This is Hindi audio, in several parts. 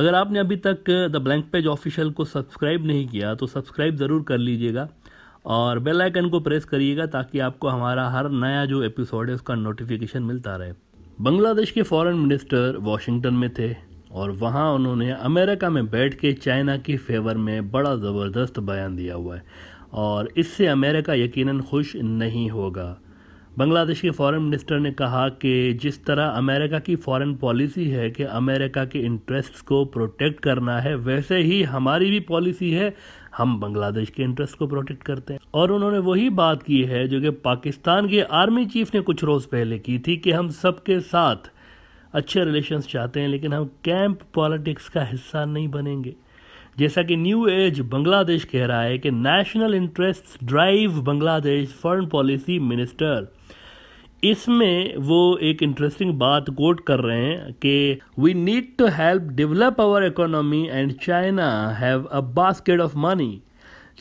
अगर आपने अभी तक द ब्लैंक पेज ऑफिशियल को सब्सक्राइब नहीं किया तो सब्सक्राइब ज़रूर कर लीजिएगा और बेल आइकन को प्रेस करिएगा ताकि आपको हमारा हर नया जो एपिसोड है उसका नोटिफिकेशन मिलता रहे बांग्लादेश के फॉरेन मिनिस्टर वाशिंगटन में थे और वहाँ उन्होंने अमेरिका में बैठ के चाइना की फेवर में बड़ा ज़बरदस्त बयान दिया हुआ है और इससे अमेरिका यकीनन खुश नहीं होगा बांग्लादेश के फॉरेन मिनिस्टर ने कहा कि जिस तरह अमेरिका की फॉरेन पॉलिसी है कि अमेरिका के इंटरेस्ट्स को प्रोटेक्ट करना है वैसे ही हमारी भी पॉलिसी है हम बांग्लादेश के इंटरेस्ट को प्रोटेक्ट करते हैं और उन्होंने वही बात की है जो कि पाकिस्तान के आर्मी चीफ ने कुछ रोज़ पहले की थी कि हम सबके साथ अच्छे रिलेशंस चाहते हैं लेकिन हम कैंप पॉलिटिक्स का हिस्सा नहीं बनेंगे जैसा कि न्यू एज बांग्लादेश कह रहा है कि national interest drive Bangladesh foreign policy minister इसमें वो एक इंटरेस्टिंग बात कोट कर रहे हैं कि we need to help develop our economy and China have a basket of money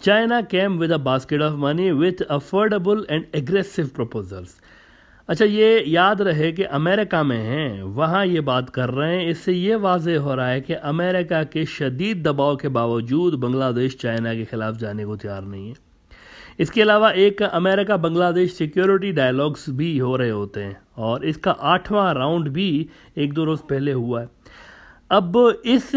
China came with a basket of money with affordable and aggressive proposals अच्छा ये याद रहे कि अमेरिका में हैं वहाँ ये बात कर रहे हैं इससे ये वाज हो रहा है कि अमेरिका के शदीद दबाव के बावजूद बांग्लादेश चाइना के ख़िलाफ़ जाने को तैयार नहीं है इसके अलावा एक अमेरिका बांग्लादेश सिक्योरिटी डायलॉग्स भी हो रहे होते हैं और इसका आठवां राउंड भी एक दो रोज़ पहले हुआ है अब इस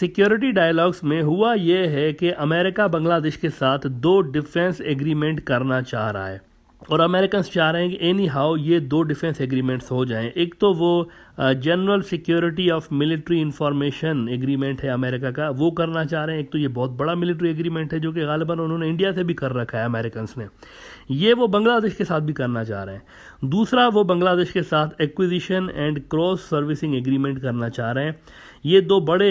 सिक्योरिटी डायलॉग्स में हुआ यह है कि अमेरिका बांग्लादेश के साथ दो डिफेंस एग्रीमेंट करना चाह रहा है और अमेरिकन चाह रहे हैं कि एनी हाउ ये दो डिफेंस एग्रीमेंट्स हो जाएं एक तो वो general security of military information agreement है अमेरिका का वो करना चाह रहे हैं एक तो ये बहुत बड़ा मिलिट्री एग्रीमेंट है जो कि गालिबा उन्होंने इंडिया से भी कर रखा है अमेरिकन ने ये वो बांग्लादेश के साथ भी करना चाह रहे हैं दूसरा वो बांग्लादेश के साथ acquisition and cross servicing agreement करना चाह रहे हैं ये दो बड़े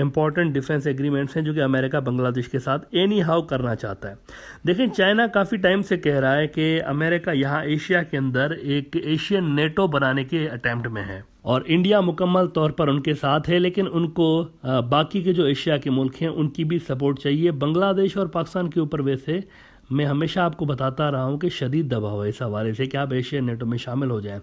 इंपॉर्टेंट डिफेंस एग्रीमेंट्स हैं जो कि अमेरिका बांग्लादेश के साथ एनी हाउ करना चाहता है देखें चाइना काफ़ी टाइम से कह रहा है कि अमेरिका यहाँ एशिया के अंदर एक एशियन नेटो बनाने के अटैम्प्ट में है और इंडिया मुकम्मल तौर पर उनके साथ है लेकिन उनको बाकी के जो एशिया के मुल्क हैं उनकी भी सपोर्ट चाहिए बांग्लादेश और पाकिस्तान के ऊपर वैसे मैं हमेशा आपको बताता रहा हूँ कि शदीद दबाव है इस हवाले से कि आप एशियन नेटो में शामिल हो जाएं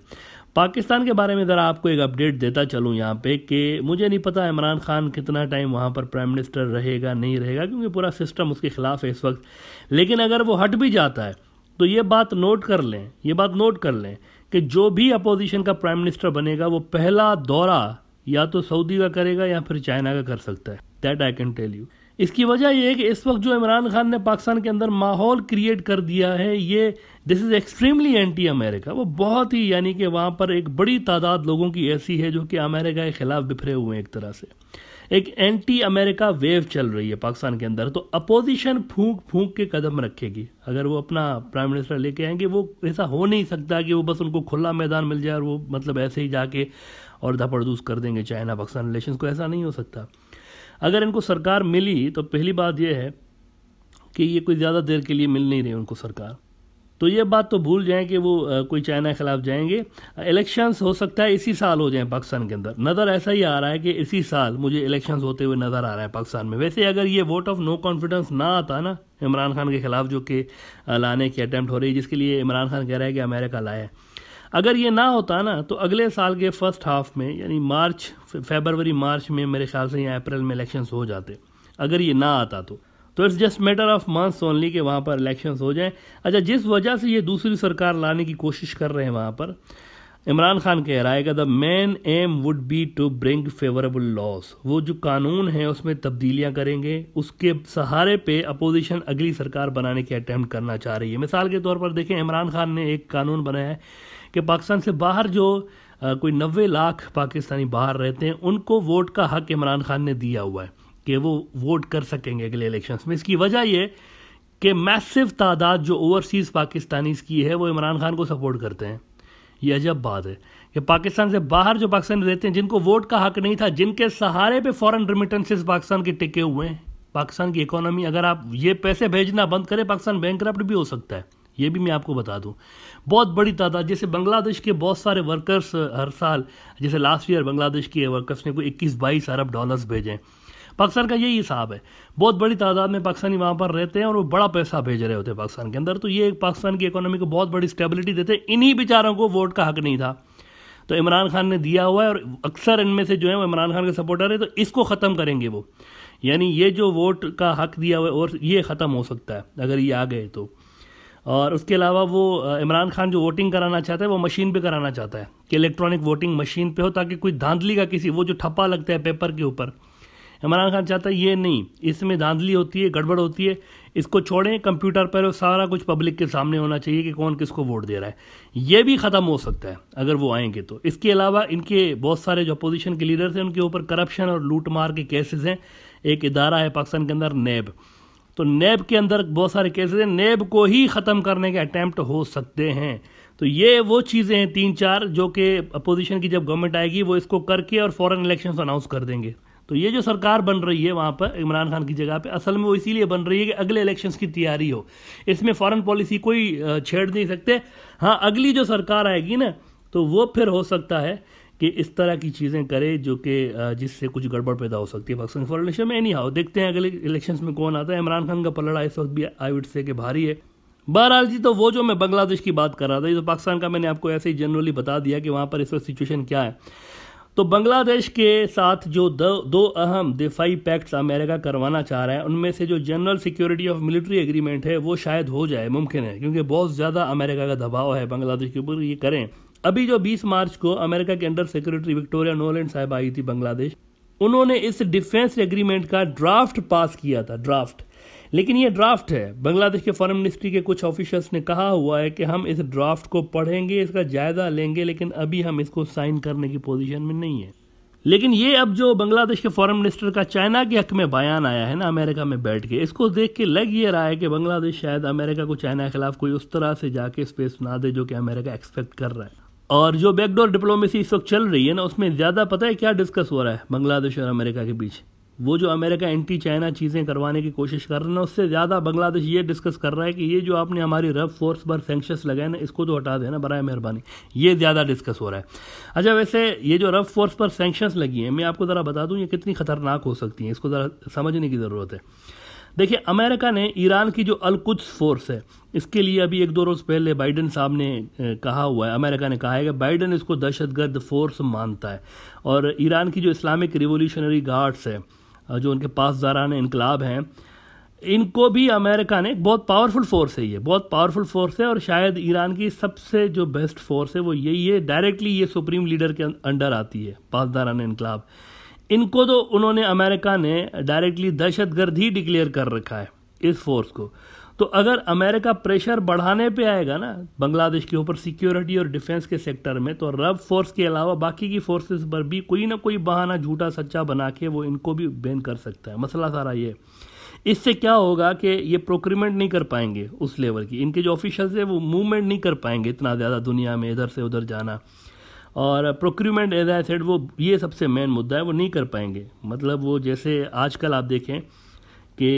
पाकिस्तान के बारे में ज़रा आपको एक अपडेट देता चलूँ यहाँ पे कि मुझे नहीं पता इमरान खान कितना टाइम वहाँ पर प्राइम मिनिस्टर रहेगा नहीं रहेगा क्योंकि पूरा सिस्टम उसके खिलाफ है इस वक्त लेकिन अगर वो हट भी जाता है तो ये बात नोट कर लें ये बात नोट कर लें कि जो भी अपोजिशन का प्राइम मिनिस्टर बनेगा वो पहला दौरा या तो सऊदी का करेगा या फिर चाइना का कर सकता है that I can tell you इसकी वजह यह है कि इस वक्त जो इमरान खान ने पाकिस्तान के अंदर माहौल क्रिएट कर दिया है ये this is extremely anti America वो बहुत ही यानी कि वहाँ पर एक बड़ी तादाद लोगों की ऐसी है जो कि अमेरिका के ख़िलाफ़ बिफरे हुए हैं एक तरह से एक एंटी अमेरिका वेव चल रही है पाकिस्तान के अंदर तो अपोजिशन फूंक फूंक के कदम रखेगी अगर वो अपना प्राइम मिनिस्टर लेके आएंगे वो ऐसा हो नहीं सकता कि वो बस उनको खुला मैदान मिल जाए और वो मतलब ऐसे ही जाके और धपड़दूस कर देंगे चाइना पाकिस्तान रिलेशन को ऐसा नहीं हो सकता अगर इनको सरकार मिली तो पहली बात यह है कि ये कोई ज़्यादा देर के लिए मिल नहीं रही उनको सरकार तो ये बात तो भूल जाएं कि वो कोई चाइना के खिलाफ जाएंगे इलेक्शंस हो सकता है इसी साल हो जाए पाकिस्तान के अंदर नज़र ऐसा ही आ रहा है कि इसी साल मुझे इलेक्शंस होते हुए नज़र आ रहा है पाकिस्तान में वैसे अगर ये वोट ऑफ नो कॉन्फिडेंस ना आता ना इमरान खान के खिलाफ जो कि लाने की अटैम्प्ट हो रही है जिसके लिए इमरान खान कह रहा है कि अमेरिका लाए अगर ये ना होता ना तो अगले साल के फर्स्ट हाफ में यानी मार्च फेबरवरी मार्च में मेरे ख्याल से या अप्रैल में इलेक्शंस हो जाते अगर ये ना आता तो तो it's just matter of months only कि वहाँ पर इलेक्शन हो जाएं अच्छा जिस वजह से ये दूसरी सरकार लाने की कोशिश कर रहे हैं वहाँ पर इमरान खान कह रहा है कि the main aim would be to bring favourable laws वो जो कानून है उसमें तब्दीलियां करेंगे उसके सहारे पे अपोजिशन अगली सरकार बनाने की अटैम्प्ट करना चाह रही है मिसाल के तौर पर देखें इमरान खान ने एक कानून बनाया है कि पाकिस्तान से बाहर जो आ, कोई नबे लाख पाकिस्तानी बाहर रहते हैं उनको वोट का हक इमरान खान ने दिया हुआ है कि वो वोट कर सकेंगे अगले इलेक्शंस में इसकी वजह ये कि मैसिव तादाद जो ओवरसीज़ पाकिस्तानीज़ की है वो इमरान खान को सपोर्ट करते हैं ये अजब बात है कि पाकिस्तान से बाहर जो पाकिस्तानी रहते हैं जिनको वोट का हक नहीं था जिनके सहारे पे फॉरेन रिमिटेंसेस पाकिस्तान के टिके हुए हैं पाकिस्तान की इकोनॉमी अगर आप ये पैसे भेजना बंद करें पाकिस्तान बैंक भी हो सकता है ये भी मैं आपको बता दूं बहुत बड़ी तादाद जैसे बांग्लादेश के बहुत सारे वर्कर्स हर साल जैसे लास्ट ईयर बांग्लादेश के वर्कर्स ने कोई इक्कीस बाईस अरब डॉलर्स भेजें पाकिस्तान का यही हिसाब है बहुत बड़ी तादाद में पाकिस्तानी वहाँ पर रहते हैं और वो बड़ा पैसा भेज रहे होते हैं पाकिस्तान के अंदर तो ये पाकिस्तान की इकोनॉमी को बहुत बड़ी स्टेबिलिटी देते हैं इन्हीं बेचारों को वोट का हक नहीं था तो इमरान खान ने दिया हुआ है और अक्सर इनमें से जो है वो इमरान खान के सपोर्टर है तो इसको ख़त्म करेंगे वो यानी ये जो वोट का हक दिया हुआ है और ये ख़त्म हो सकता है अगर ये आ गए तो और उसके अलावा वो इमरान खान जो वोटिंग कराना चाहता है वो मशीन पे कराना चाहता है कि इलेक्ट्रॉनिक वोटिंग मशीन पे हो ताकि कोई धांधली का किसी वो जो ठप्पा लगता है पेपर के ऊपर इमरान खान चाहता है ये नहीं इसमें धांधली होती है गड़बड़ होती है इसको छोड़ें कंप्यूटर पर सारा कुछ पब्लिक के सामने होना चाहिए कि कौन किसको वोट दे रहा है ये भी ख़त्म हो सकता है अगर वो आएंगे तो इसके अलावा इनके बहुत सारे जो अपोजिशन के लीडर्स हैं उनके ऊपर करप्शन और लूट मार के केसेस हैं एक इदारा है पाकिस्तान के अंदर नैब तो नैब के अंदर बहुत सारे केसेस हैं नैब को ही ख़त्म करने के अटैम्प्ट हो सकते हैं तो ये वो चीज़ें हैं तीन चार जो कि अपोजिशन की जब गवर्नमेंट आएगी वो इसको करके और फॉरेन इलेक्शंस अनाउंस कर देंगे तो ये जो सरकार बन रही है वहाँ पर इमरान खान की जगह पे असल में वो इसीलिए बन रही है कि अगले इलेक्शंस की तैयारी हो इसमें फॉरेन पॉलिसी कोई छेड़ नहीं सकते हाँ अगली जो सरकार आएगी ना तो वो फिर हो सकता है कि इस तरह की चीज़ें करे जो कि जिससे कुछ गड़बड़ पैदा हो सकती है पाकिस्तान फॉरन इलेक्शन में एनी हाउ देखते हैं अगले इलेक्शन में कौन आता है इमरान खान का पलड़ा इस वक्त भी आई वुड से के भारी है बहरहाल जी तो वो जो मैं बांग्लादेश की बात कर रहा था ये तो पाकिस्तान का मैंने आपको ऐसे ही जनरली बता दिया कि वहाँ पर इस वक्त सिचुएशन क्या है तो बांग्लादेश के साथ जो दो, दो अहम दिफाई पैक्ट्स अमेरिका करवाना चाह रहा है उनमें से जो general security of military agreement है वो शायद हो जाए मुमकिन है क्योंकि बहुत ज़्यादा अमेरिका का दबाव है बांग्लादेश के ऊपर ये करें अभी जो 20 मार्च को अमेरिका के अंडर सेक्रेटरी विक्टोरिया नोलैंड साहब आई थी बांग्लादेश उन्होंने इस डिफेंस एग्रीमेंट का ड्राफ्ट पास किया था ड्राफ्ट लेकिन ये ड्राफ्ट है बांग्लादेश के फॉरेन मिनिस्ट्री के कुछ ऑफिशियल्स ने कहा हुआ है कि हम इस ड्राफ्ट को पढ़ेंगे इसका जायजा लेंगे लेकिन अभी हम इसको साइन करने की पोजीशन में नहीं है लेकिन ये अब जो बांग्लादेश के फॉरेन मिनिस्टर का चाइना के हक में बयान आया है ना अमेरिका में बैठ के इसको देख के लग ये रहा है कि बांग्लादेश शायद अमेरिका को चाइना के खिलाफ कोई उस तरह से जाके स्पेस ना दे जो कि अमेरिका एक्सपेक्ट कर रहा है और जो बैकडोर डिप्लोमेसी इस वक्त चल रही है ना उसमें ज़्यादा पता है क्या डिस्कस हो रहा है बांग्लादेश और अमेरिका के बीच वो जो अमेरिका एंटी चाइना चीज़ें करवाने की कोशिश कर रहे हैं उससे ज़्यादा बांग्लादेश ये डिस्कस कर रहा है कि ये जो आपने हमारी रफ फोर्स पर सेंक्शस लगाए ना इसको तो हटा देना बरए मेहरबानी ये ज़्यादा डिस्कस हो रहा है अच्छा वैसे ये जो रफ फोर्स पर सेंक्शंस लगी हैं मैं आपको ज़रा बता दूँ ये कितनी ख़तरनाक हो सकती हैं इसको ज़रा समझने की ज़रूरत है देखिए अमेरिका ने ईरान की जो अलकुद्स फोर्स है इसके लिए अभी एक दो रोज़ पहले बाइडन साहब ने कहा हुआ है अमेरिका ने कहा है कि बाइडन इसको दहशतगर्द फोर्स मानता है और ईरान की जो इस्लामिक रिवोल्यूशनरी गार्ड्स है जो उनके पासदारान इनकलाब हैं इनको भी अमेरिका ने बहुत पावरफुल फोर्स है ये बहुत पावरफुल फोर्स है और शायद ईरान की सबसे जो बेस्ट फोर्स है वो यही है डायरेक्टली ये सुप्रीम लीडर के अंडर आती है पासदारान इनकलाब इनको तो उन्होंने अमेरिका ने डायरेक्टली दहशत गर्द ही डिक्लेयर कर रखा है इस फोर्स को तो अगर अमेरिका प्रेशर बढ़ाने पे आएगा ना बांग्लादेश के ऊपर सिक्योरिटी और डिफेंस के सेक्टर में तो रब फोर्स के अलावा बाकी की फोर्सेस पर भी कोई ना कोई बहाना झूठा सच्चा बना के वो इनको भी बैन कर सकता है मसला सारा ये इससे क्या होगा कि ये प्रोक्रीमेंट नहीं कर पाएंगे उस लेवल की इनके जो ऑफिशल्स है वो मूवमेंट नहीं कर पाएंगे इतना ज़्यादा दुनिया में इधर से उधर जाना और प्रोक्रीमेंट एज आई सेड वो ये सबसे मेन मुद्दा है वो नहीं कर पाएंगे मतलब वो जैसे आजकल आप देखें कि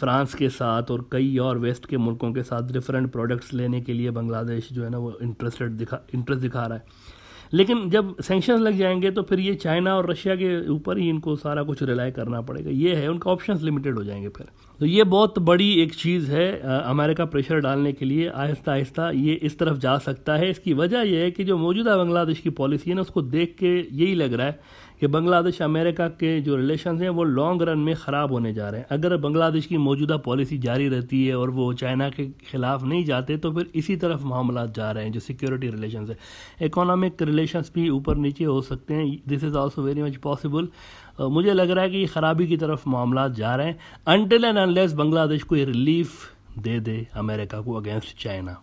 फ्रांस के साथ और कई और वेस्ट के मुल्कों के साथ डिफरेंट प्रोडक्ट्स लेने के लिए बांग्लादेश जो है ना वो इंटरेस्टेड दिखा इंटरेस्ट दिखा रहा है लेकिन जब सेंक्शन लग जाएंगे तो फिर ये चाइना और रशिया के ऊपर ही इनको सारा कुछ रिलाई करना पड़ेगा ये है उनका ऑप्शंस लिमिटेड हो जाएंगे फिर तो ये बहुत बड़ी एक चीज़ है अमेरिका प्रेशर डालने के लिए आहिस्ता आहिस्ता ये इस तरफ जा सकता है इसकी वजह यह है कि जो मौजूदा बांग्लादेश की पॉलिसी है ना उसको देख के यही लग रहा है कि बांग्लादेश अमेरिका के जो रिलेशन हैं वो लॉन्ग रन में ख़राब होने जा रहे हैं अगर बांग्लादेश की मौजूदा पॉलिसी जारी रहती है और वो चाइना के ख़िलाफ़ नहीं जाते तो फिर इसी तरफ मामला जा रहे हैं जो सिक्योरिटी रिलेशन है इकोनॉमिक रिलेशन भी ऊपर नीचे हो सकते हैं this is also very much possible मुझे लग रहा है कि ख़राबी की तरफ मामला जा रहे हैं अनटिल एंड अनलेस बांग्लादेश को रिलीफ दे दे अमेरिका को अगेंस्ट चाइना